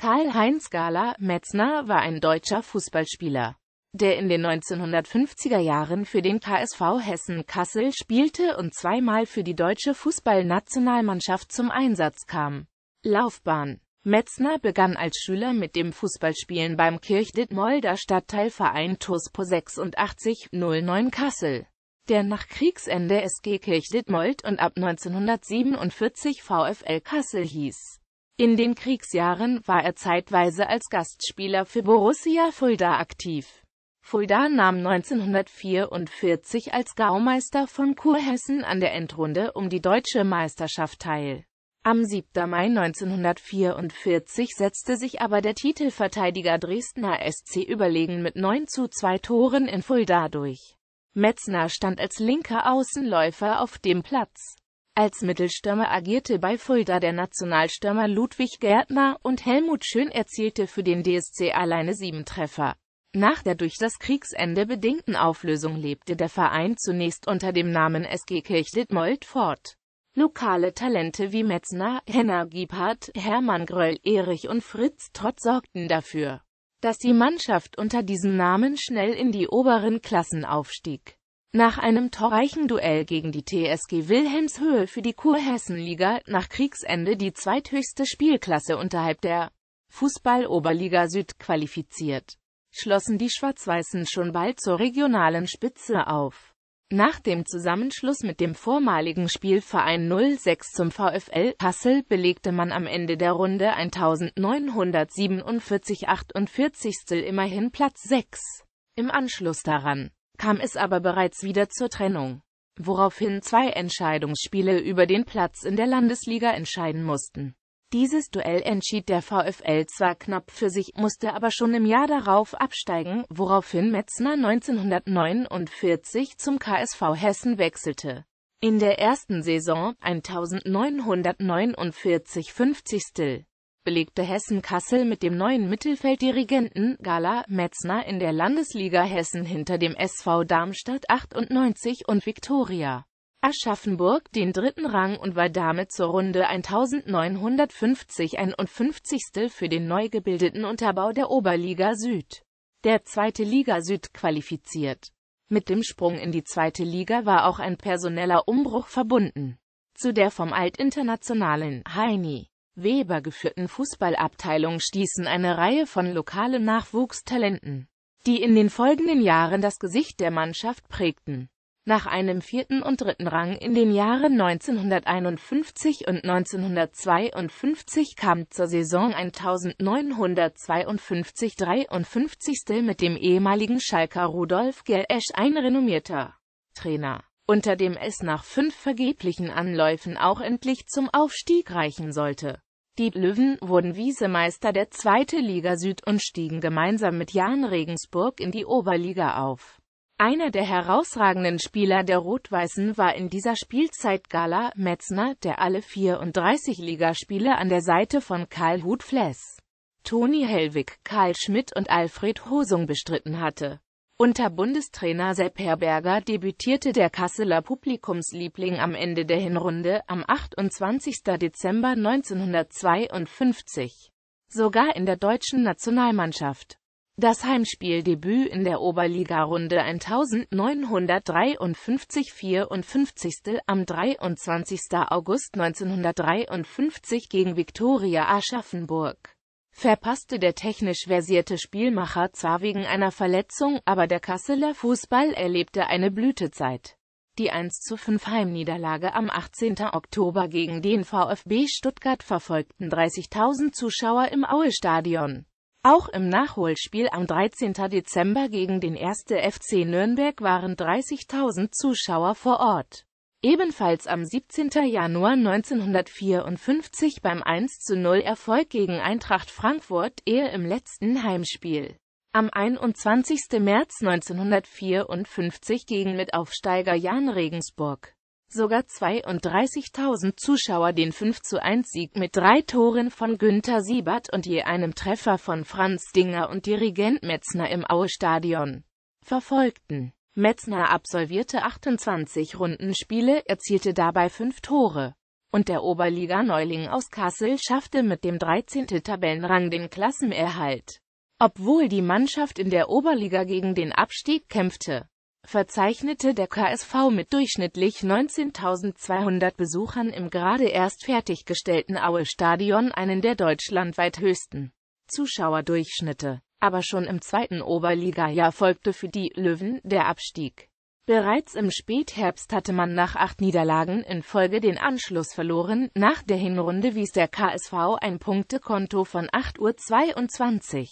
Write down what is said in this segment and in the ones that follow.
Karl-Heinz Gala Metzner war ein deutscher Fußballspieler, der in den 1950er Jahren für den KSV Hessen Kassel spielte und zweimal für die deutsche Fußballnationalmannschaft zum Einsatz kam. Laufbahn Metzner begann als Schüler mit dem Fußballspielen beim Kirchdittmolder Stadtteilverein TuSPO 86 09 Kassel, der nach Kriegsende SG Kirchdittmold und ab 1947 VfL Kassel hieß. In den Kriegsjahren war er zeitweise als Gastspieler für Borussia Fulda aktiv. Fulda nahm 1944 als Gaumeister von Kurhessen an der Endrunde um die deutsche Meisterschaft teil. Am 7. Mai 1944 setzte sich aber der Titelverteidiger Dresdner SC überlegen mit 9 zu 2 Toren in Fulda durch. Metzner stand als linker Außenläufer auf dem Platz. Als Mittelstürmer agierte bei Fulda der Nationalstürmer Ludwig Gärtner und Helmut Schön erzielte für den DSC alleine sieben Treffer. Nach der durch das Kriegsende bedingten Auflösung lebte der Verein zunächst unter dem Namen SG Kirchditmold fort. Lokale Talente wie Metzner, Henner Giebhardt, Hermann Gröll, Erich und Fritz Trott sorgten dafür, dass die Mannschaft unter diesem Namen schnell in die oberen Klassen aufstieg. Nach einem torreichen Duell gegen die TSG Wilhelmshöhe für die Kurhessenliga, nach Kriegsende die zweithöchste Spielklasse unterhalb der Fußball-Oberliga Süd qualifiziert, schlossen die Schwarz-Weißen schon bald zur regionalen Spitze auf. Nach dem Zusammenschluss mit dem vormaligen Spielverein 06 zum VfL Kassel belegte man am Ende der Runde 1947 48 immerhin Platz 6. Im Anschluss daran kam es aber bereits wieder zur Trennung, woraufhin zwei Entscheidungsspiele über den Platz in der Landesliga entscheiden mussten. Dieses Duell entschied der VfL zwar knapp für sich, musste aber schon im Jahr darauf absteigen, woraufhin Metzner 1949 zum KSV Hessen wechselte. In der ersten Saison 1949-50 belegte Hessen Kassel mit dem neuen Mittelfelddirigenten Gala Metzner in der Landesliga Hessen hinter dem SV Darmstadt 98 und Viktoria Aschaffenburg den dritten Rang und war damit zur Runde 1950 51. für den neu gebildeten Unterbau der Oberliga Süd, der Zweite Liga Süd qualifiziert. Mit dem Sprung in die Zweite Liga war auch ein personeller Umbruch verbunden. Zu der vom altinternationalen Heini Weber geführten Fußballabteilung stießen eine Reihe von lokalen Nachwuchstalenten, die in den folgenden Jahren das Gesicht der Mannschaft prägten. Nach einem vierten und dritten Rang in den Jahren 1951 und 1952 kam zur Saison 1952-53 mit dem ehemaligen Schalker Rudolf Gelesch ein renommierter Trainer, unter dem es nach fünf vergeblichen Anläufen auch endlich zum Aufstieg reichen sollte. Die Löwen wurden Wiesemeister der Zweite Liga Süd und stiegen gemeinsam mit Jan Regensburg in die Oberliga auf. Einer der herausragenden Spieler der Rot-Weißen war in dieser Spielzeit Gala Metzner, der alle 34 Ligaspiele an der Seite von Karl Hut Fless, Toni Hellwig, Karl Schmidt und Alfred Hosung bestritten hatte. Unter Bundestrainer Sepp Herberger debütierte der Kasseler Publikumsliebling am Ende der Hinrunde am 28. Dezember 1952, sogar in der deutschen Nationalmannschaft. Das Heimspieldebüt in der Oberligarunde 1953-54 am 23. August 1953 gegen Viktoria Aschaffenburg verpasste der technisch versierte Spielmacher zwar wegen einer Verletzung, aber der Kasseler Fußball erlebte eine Blütezeit. Die 1 zu 5 Heimniederlage am 18. Oktober gegen den VfB Stuttgart verfolgten 30.000 Zuschauer im Aue-Stadion. Auch im Nachholspiel am 13. Dezember gegen den 1. FC Nürnberg waren 30.000 Zuschauer vor Ort. Ebenfalls am 17. Januar 1954 beim 1 zu 0 Erfolg gegen Eintracht Frankfurt, eher im letzten Heimspiel. Am 21. März 1954 gegen Mitaufsteiger Jan Regensburg sogar 32.000 Zuschauer den 5-1-Sieg zu mit drei Toren von Günther Siebert und je einem Treffer von Franz Dinger und Dirigent Metzner im Aue-Stadion verfolgten Metzner absolvierte 28 Rundenspiele, erzielte dabei fünf Tore. Und der Oberliga-Neuling aus Kassel schaffte mit dem 13. Tabellenrang den Klassenerhalt. Obwohl die Mannschaft in der Oberliga gegen den Abstieg kämpfte, verzeichnete der KSV mit durchschnittlich 19.200 Besuchern im gerade erst fertiggestellten Aue-Stadion einen der deutschlandweit höchsten Zuschauerdurchschnitte. Aber schon im zweiten Oberliga-Jahr folgte für die Löwen der Abstieg. Bereits im Spätherbst hatte man nach acht Niederlagen in Folge den Anschluss verloren, nach der Hinrunde wies der KSV ein Punktekonto von 8.22 Uhr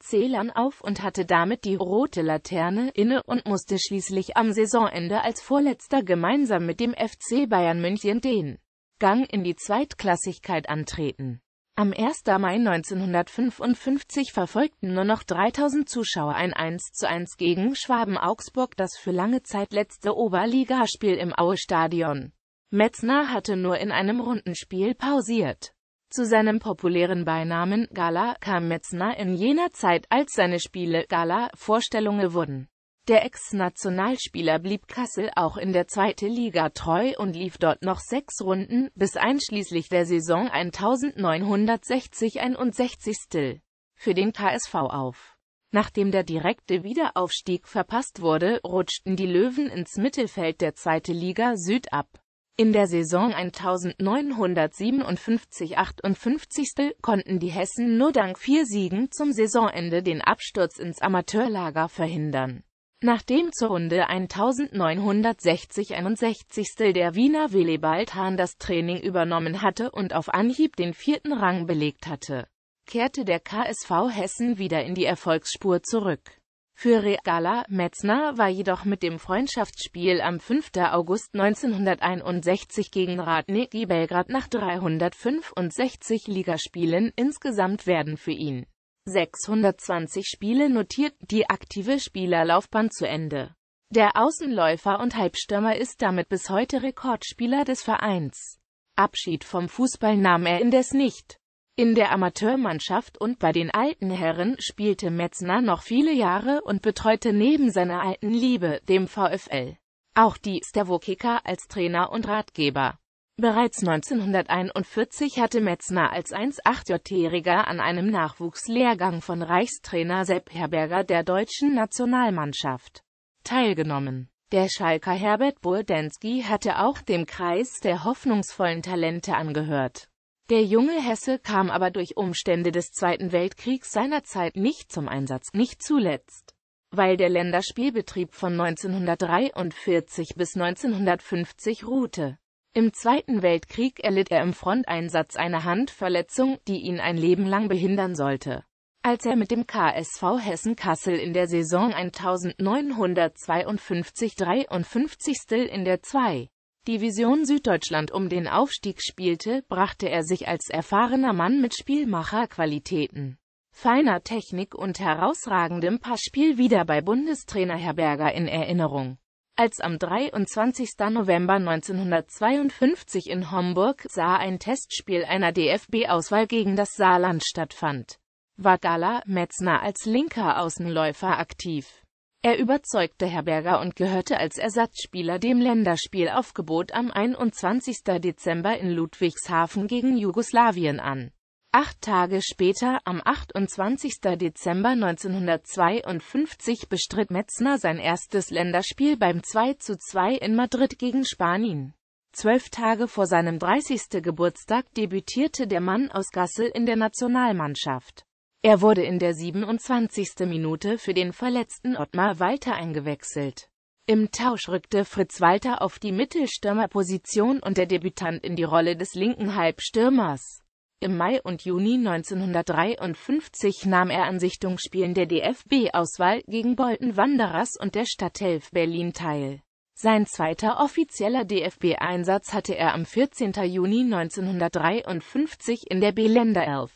Zählern auf und hatte damit die rote Laterne inne und musste schließlich am Saisonende als Vorletzter gemeinsam mit dem FC Bayern München den Gang in die Zweitklassigkeit antreten. Am 1. Mai 1955 verfolgten nur noch 3000 Zuschauer ein 1 zu 1 gegen Schwaben Augsburg das für lange Zeit letzte Oberligaspiel im Aue-Stadion. Metzner hatte nur in einem Rundenspiel pausiert. Zu seinem populären Beinamen Gala kam Metzner in jener Zeit, als seine Spiele Gala-Vorstellungen wurden. Der Ex-Nationalspieler blieb Kassel auch in der zweiten Liga treu und lief dort noch sechs Runden, bis einschließlich der Saison 1960-61 für den KSV auf. Nachdem der direkte Wiederaufstieg verpasst wurde, rutschten die Löwen ins Mittelfeld der zweiten Liga Süd ab. In der Saison 1957-58 konnten die Hessen nur dank vier Siegen zum Saisonende den Absturz ins Amateurlager verhindern. Nachdem zur Runde 1960-61 der Wiener Willibald Hahn das Training übernommen hatte und auf Anhieb den vierten Rang belegt hatte, kehrte der KSV Hessen wieder in die Erfolgsspur zurück. Für Regala Metzner war jedoch mit dem Freundschaftsspiel am 5. August 1961 gegen Radniki Belgrad nach 365 Ligaspielen insgesamt werden für ihn 620 Spiele notiert, die aktive Spielerlaufbahn zu Ende. Der Außenläufer und Halbstürmer ist damit bis heute Rekordspieler des Vereins. Abschied vom Fußball nahm er indes nicht. In der Amateurmannschaft und bei den alten Herren spielte Metzner noch viele Jahre und betreute neben seiner alten Liebe, dem VfL, auch die Stavokicker als Trainer und Ratgeber. Bereits 1941 hatte Metzner als 1,8-Jähriger an einem Nachwuchslehrgang von Reichstrainer Sepp Herberger der deutschen Nationalmannschaft teilgenommen. Der Schalker Herbert Burdensky hatte auch dem Kreis der hoffnungsvollen Talente angehört. Der junge Hesse kam aber durch Umstände des Zweiten Weltkriegs seinerzeit nicht zum Einsatz, nicht zuletzt weil der Länderspielbetrieb von 1943 bis 1950 ruhte. Im Zweiten Weltkrieg erlitt er im Fronteinsatz eine Handverletzung, die ihn ein Leben lang behindern sollte. Als er mit dem KSV Hessen-Kassel in der Saison 1952-53 in der 2. Division Süddeutschland um den Aufstieg spielte, brachte er sich als erfahrener Mann mit Spielmacherqualitäten, feiner Technik und herausragendem Passspiel wieder bei Bundestrainer Herberger in Erinnerung. Als am 23. November 1952 in Homburg sah ein Testspiel einer DFB-Auswahl gegen das Saarland stattfand, war Gala Metzner als linker Außenläufer aktiv. Er überzeugte Herberger und gehörte als Ersatzspieler dem Länderspielaufgebot am 21. Dezember in Ludwigshafen gegen Jugoslawien an Acht Tage später, am 28. Dezember 1952, bestritt Metzner sein erstes Länderspiel beim 2 zu 2 in Madrid gegen Spanien. Zwölf Tage vor seinem 30. Geburtstag debütierte der Mann aus Gassel in der Nationalmannschaft. Er wurde in der 27. Minute für den verletzten Ottmar Walter eingewechselt. Im Tausch rückte Fritz Walter auf die Mittelstürmerposition und der Debütant in die Rolle des linken Halbstürmers. Im Mai und Juni 1953 nahm er an Sichtungsspielen der DFB-Auswahl gegen Bolton Wanderers und der Stadthelf Berlin teil. Sein zweiter offizieller DFB-Einsatz hatte er am 14. Juni 1953 in der b länder elf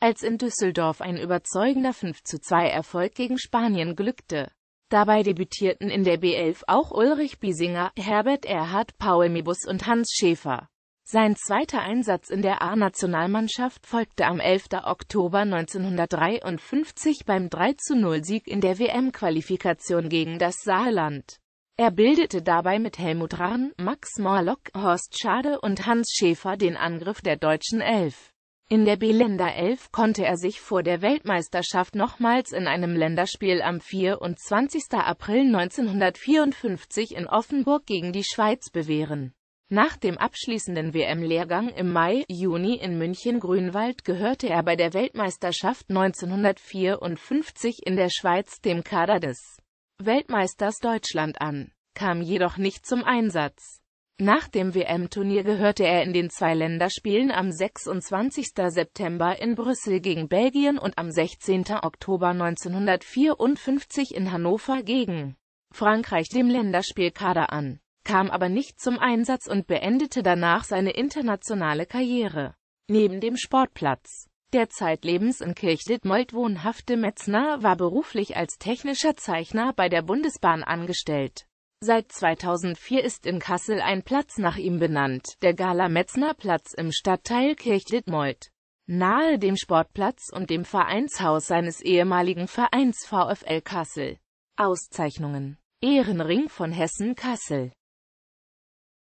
als in Düsseldorf ein überzeugender 5-2-Erfolg gegen Spanien glückte. Dabei debütierten in der B11 auch Ulrich Biesinger, Herbert Erhard, Paul Mebus und Hans Schäfer. Sein zweiter Einsatz in der A-Nationalmannschaft folgte am 11. Oktober 1953 beim 3-0-Sieg in der WM-Qualifikation gegen das Saarland. Er bildete dabei mit Helmut Rahn, Max Morlock, Horst Schade und Hans Schäfer den Angriff der deutschen Elf. In der B-Länder 11 konnte er sich vor der Weltmeisterschaft nochmals in einem Länderspiel am 24. April 1954 in Offenburg gegen die Schweiz bewähren. Nach dem abschließenden WM-Lehrgang im Mai-Juni in München-Grünwald gehörte er bei der Weltmeisterschaft 1954 in der Schweiz dem Kader des Weltmeisters Deutschland an, kam jedoch nicht zum Einsatz. Nach dem WM-Turnier gehörte er in den zwei Länderspielen am 26. September in Brüssel gegen Belgien und am 16. Oktober 1954 in Hannover gegen Frankreich dem Länderspielkader an kam aber nicht zum Einsatz und beendete danach seine internationale Karriere. Neben dem Sportplatz der zeitlebens in kirchlitt wohnhafte Metzner war beruflich als technischer Zeichner bei der Bundesbahn angestellt. Seit 2004 ist in Kassel ein Platz nach ihm benannt, der Gala-Metzner-Platz im Stadtteil kirchlitt Nahe dem Sportplatz und dem Vereinshaus seines ehemaligen Vereins VfL Kassel. Auszeichnungen Ehrenring von Hessen Kassel